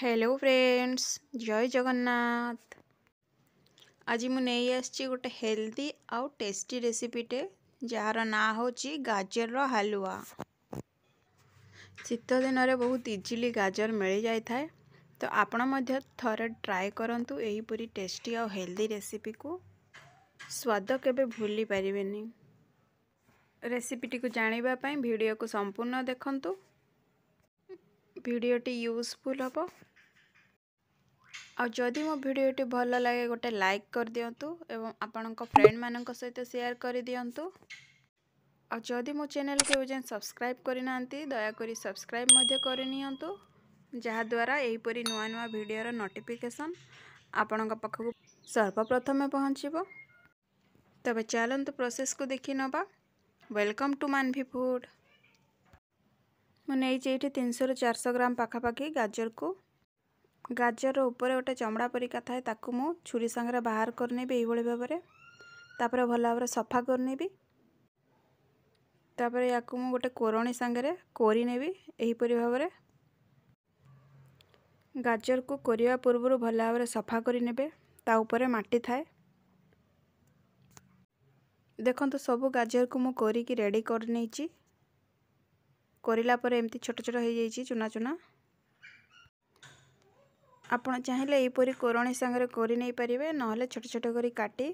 Hello friends जय जगन्नाथ आज मुझे गोटे हेल्दी आउ टेस्टी रेसीपीटे जार ना हूँ गाजर हलुआ शीत दिन में बहुत इजिली गाजर मिल जाए था। तो आपण थे ट्राए करूँ यहीपरी टेस्टी आउ हेल्दी रेसीपी को स्वाद तो केवे भूल पारे रेसीपीटी को जानवापी भिड को संपूर्ण देखु भिडटी यूजफुल हम आदि मो भिडी भल लगे गोटे लाइक कर दिंतु एवं आपण फ्रेंड मान सहित सेयार कर दिंतु आदि मो चेल के सब्सक्राइब करना दयाक सब्सक्राइब कर जहाद्वारा नुआ नू भिडर नोटिफिकेसन आपण सर्वप्रथमें पहुँच तेब चलतु प्रोसेस को देख नवा वेलकम टू मानभी फुड मुझे ये तीन सौ चार सौ ग्राम पखापाखी गाजर को ଗାଜର ଉପରେ ଗୋଟେ ଚମଡ଼ା ପରିକା ଥାଏ ତାକୁ ମୁଁ ଛୁରୀ ସାଙ୍ଗରେ ବାହାର କରିନେବି ଏହିଭଳି ଭାବରେ ତାପରେ ଭଲ ଭାବରେ ସଫା କରିନେବି ତାପରେ ୟାକୁ ମୁଁ ଗୋଟେ କୋରଣୀ ସାଙ୍ଗରେ କୋରିନେବି ଏହିପରି ଭାବରେ ଗାଜରକୁ କୋରିବା ପୂର୍ବରୁ ଭଲ ଭାବରେ ସଫା କରିନେବେ ତା ଉପରେ ମାଟି ଥାଏ ଦେଖନ୍ତୁ ସବୁ ଗାଜରକୁ ମୁଁ କରିକି ରେଡ଼ି କରିନେଇଛି କରିଲା ପରେ ଏମିତି ଛୋଟ ଛୋଟ ହେଇଯାଇଛି ଚୁନା ଚୁନା ଆପଣ ଚାହିଁଲେ ଏହିପରି କୋରଣୀ ସାଙ୍ଗରେ କରି ନେଇପାରିବେ ନହେଲେ ଛୋଟ ଛୋଟ କରି କାଟି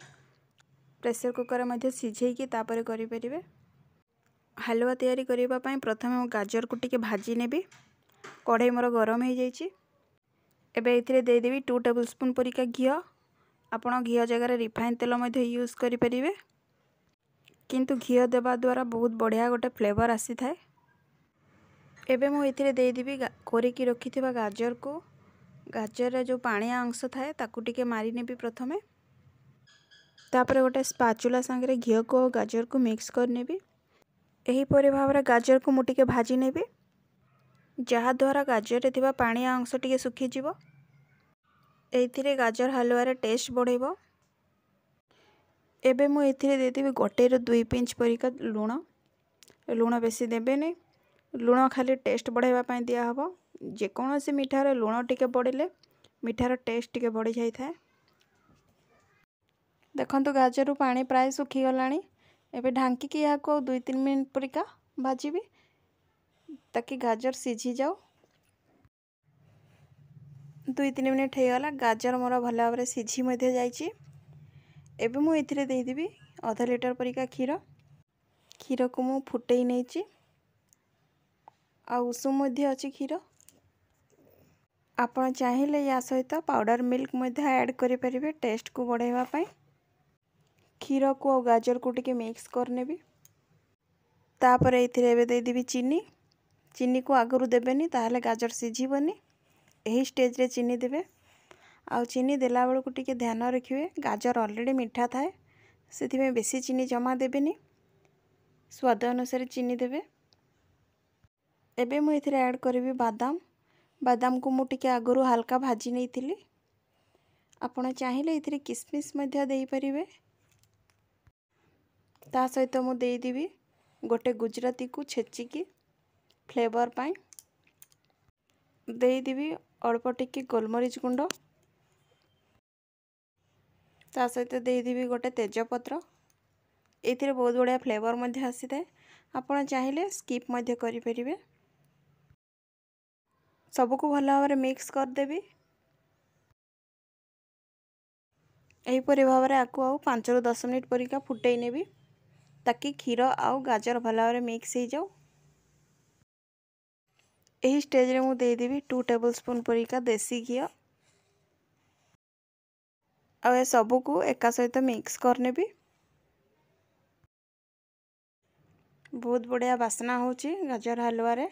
ପ୍ରେସର୍ କୁକର୍ରେ ମଧ୍ୟ ସିଝେଇକି ତାପରେ କରିପାରିବେ ହାଲୁଆ ତିଆରି କରିବା ପାଇଁ ପ୍ରଥମେ ମୁଁ ଗାଜରକୁ ଟିକେ ଭାଜି ନେବି କଢ଼େଇ ମୋର ଗରମ ହୋଇଯାଇଛି ଏବେ ଏଥିରେ ଦେଇଦେବି ଟୁ ଟେବୁଲ୍ ସ୍ପୁନ୍ ପରିକା ଘିଅ ଆପଣ ଘିଅ ଜାଗାରେ ରିଫାଇନ୍ ତେଲ ମଧ୍ୟ ୟୁଜ୍ କରିପାରିବେ କିନ୍ତୁ ଘିଅ ଦେବା ଦ୍ୱାରା ବହୁତ ବଢ଼ିଆ ଗୋଟେ ଫ୍ଲେଭର୍ ଆସିଥାଏ ଏବେ ମୁଁ ଏଥିରେ ଦେଇଦେବି କୋରିକି ରଖିଥିବା ଗାଜରକୁ ଗାଜରର ଯେଉଁ ପାଣିଆ ଅଂଶ ଥାଏ ତାକୁ ଟିକେ ମାରିନେବି ପ୍ରଥମେ ତାପରେ ଗୋଟେ ସ୍ପାଚୁଲା ସାଙ୍ଗରେ ଘିଅକୁ ଆଉ ଗାଜରକୁ ମିକ୍ସ କରିନେବି ଏହିପରି ଭାବରେ ଗାଜରକୁ ମୁଁ ଟିକେ ଭାଜି ନେବି ଯାହାଦ୍ୱାରା ଗାଜରରେ ଥିବା ପାଣିଆ ଅଂଶ ଟିକେ ଶୁଖିଯିବ ଏଇଥିରେ ଗାଜର ହାଲୁଆର ଟେଷ୍ଟ ବଢ଼େଇବ ଏବେ ମୁଁ ଏଥିରେ ଦେଇଦେବି ଗୋଟେରୁ ଦୁଇ ପିଞ୍ଚ ପରିକା ଲୁଣ ଲୁଣ ବେଶୀ ଦେବେନି ଲୁଣ ଖାଲି ଟେଷ୍ଟ ବଢ଼ାଇବା ପାଇଁ ଦିଆହେବ ଯେକୌଣସି ମିଠାରେ ଲୁଣ ଟିକେ ପଡ଼ିଲେ ମିଠାର ଟେଷ୍ଟ ଟିକେ ବଢ଼ିଯାଇଥାଏ ଦେଖନ୍ତୁ ଗାଜରରୁ ପାଣି ପ୍ରାୟ ଶୁଖିଗଲାଣି ଏବେ ଢାଙ୍କିକି ଏହାକୁ ଆଉ ଦୁଇ ତିନି ମିନିଟ୍ ପରିକା ଭାଜିବି ତାକି ଗାଜର ସିଝିଯାଉ ଦୁଇ ତିନି ମିନିଟ୍ ହୋଇଗଲା ଗାଜର ମୋର ଭଲ ଭାବରେ ସିଝି ମଧ୍ୟ ଯାଇଛି ଏବେ ମୁଁ ଏଥିରେ ଦେଇଦେବି ଅଧ ଲିଟର ପରିକା କ୍ଷୀର କ୍ଷୀରକୁ ମୁଁ ଫୁଟେଇ ନେଇଛି ଆଉ ଉଷୁମ ମଧ୍ୟ ଅଛି କ୍ଷୀର ଆପଣ ଚାହିଁଲେ ୟା ସହିତ ପାଉଡ଼ର ମିଲ୍କ ମଧ୍ୟ ଆଡ଼୍ କରିପାରିବେ ଟେଷ୍ଟକୁ ବଢ଼ାଇବା ପାଇଁ କ୍ଷୀରକୁ ଆଉ ଗାଜରକୁ ଟିକେ ମିକ୍ସ କରିନେବି ତାପରେ ଏଥିରେ ଏବେ ଦେଇଦେବି ଚିନି ଚିନିକୁ ଆଗରୁ ଦେବେନି ତାହେଲେ ଗାଜର ସିଝିବନି ଏହି ଷ୍ଟେଜ୍ରେ ଚିନି ଦେବେ ଆଉ ଚିନି ଦେଲାବେଳକୁ ଟିକେ ଧ୍ୟାନ ରଖିବେ ଗାଜର ଅଲରେଡ଼ି ମିଠା ଥାଏ ସେଥିପାଇଁ ବେଶୀ ଚିନି ଜମା ଦେବେନି ସ୍ୱାଦ ଅନୁସାରେ ଚିନି ଦେବେ ଏବେ ମୁଁ ଏଥିରେ ଆଡ଼୍ କରିବି ବାଦାମ ବାଦାମକୁ ମୁଁ ଟିକେ ଆଗରୁ ହାଲକା ଭାଜି ନେଇଥିଲି ଆପଣ ଚାହିଁଲେ ଏଥିରେ କିସମିସ୍ ମଧ୍ୟ ଦେଇପାରିବେ ତା ସହିତ ମୁଁ ଦେଇଦେବି ଗୋଟେ ଗୁଜୁରାତିକୁ ଛେଚିକି ଫ୍ଲେଭର୍ ପାଇଁ ଦେଇଦେବି ଅଳ୍ପ ଟିକେ ଗୋଲମରିଚ ଗୁଣ୍ଡ ତା ସହିତ ଦେଇଦେବି ଗୋଟେ ତେଜପତ୍ର ଏଥିରେ ବହୁତ ବଢ଼ିଆ ଫ୍ଲେଭର୍ ମଧ୍ୟ ଆସିଥାଏ ଆପଣ ଚାହିଁଲେ ସ୍କିପ୍ ମଧ୍ୟ କରିପାରିବେ ସବୁକୁ ଭଲ ଭାବରେ ମିକ୍ସ କରିଦେବି ଏହିପରି ଭାବରେ ଆକୁ ଆଉ ପାଞ୍ଚରୁ ଦଶ ମିନିଟ୍ ପରିକା ଫୁଟେଇ ନେବି ତାକି କ୍ଷୀର ଆଉ ଗାଜର ଭଲ ଭାବରେ ମିକ୍ସ ହେଇଯାଉ ଏହି ଷ୍ଟେଜ୍ରେ ମୁଁ ଦେଇଦେବି ଟୁ ଟେବୁଲ୍ ସ୍ପୁନ୍ ପରିକା ଦେଶୀ ଘିଅ ଆଉ ଏସବୁକୁ ଏକା ସହିତ ମିକ୍ସ କରିନେବି ବହୁତ ବଢ଼ିଆ ବାସ୍ନା ହେଉଛି ଗାଜର ହାଲୁଆରେ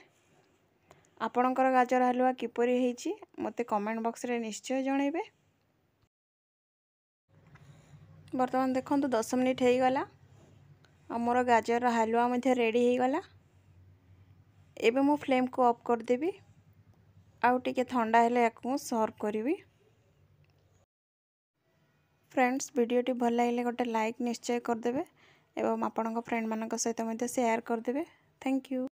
ଆପଣଙ୍କର ଗାଜର ହାଲୁଆ କିପରି ହେଇଛି ମୋତେ କମେଣ୍ଟ ବକ୍ସରେ ନିଶ୍ଚୟ ଜଣାଇବେ ବର୍ତ୍ତମାନ ଦେଖନ୍ତୁ ଦଶ ମିନିଟ୍ ହେଇଗଲା ଆଉ ମୋର ଗାଜରର ହାଲୁଆ ମଧ୍ୟ ରେଡ଼ି ହେଇଗଲା ଏବେ ମୁଁ ଫ୍ଲେମ୍କୁ ଅଫ୍ କରିଦେବି ଆଉ ଟିକେ ଥଣ୍ଡା ହେଲେ ଏହାକୁ ମୁଁ ସର୍ଭ କରିବି ଫ୍ରେଣ୍ଡସ୍ ଭିଡ଼ିଓଟି ଭଲ ଲାଗିଲେ ଗୋଟେ ଲାଇକ୍ ନିଶ୍ଚୟ କରିଦେବେ ଏବଂ ଆପଣଙ୍କ ଫ୍ରେଣ୍ଡମାନଙ୍କ ସହିତ ମଧ୍ୟ ସେୟାର କରିଦେବେ ଥ୍ୟାଙ୍କ ୟୁ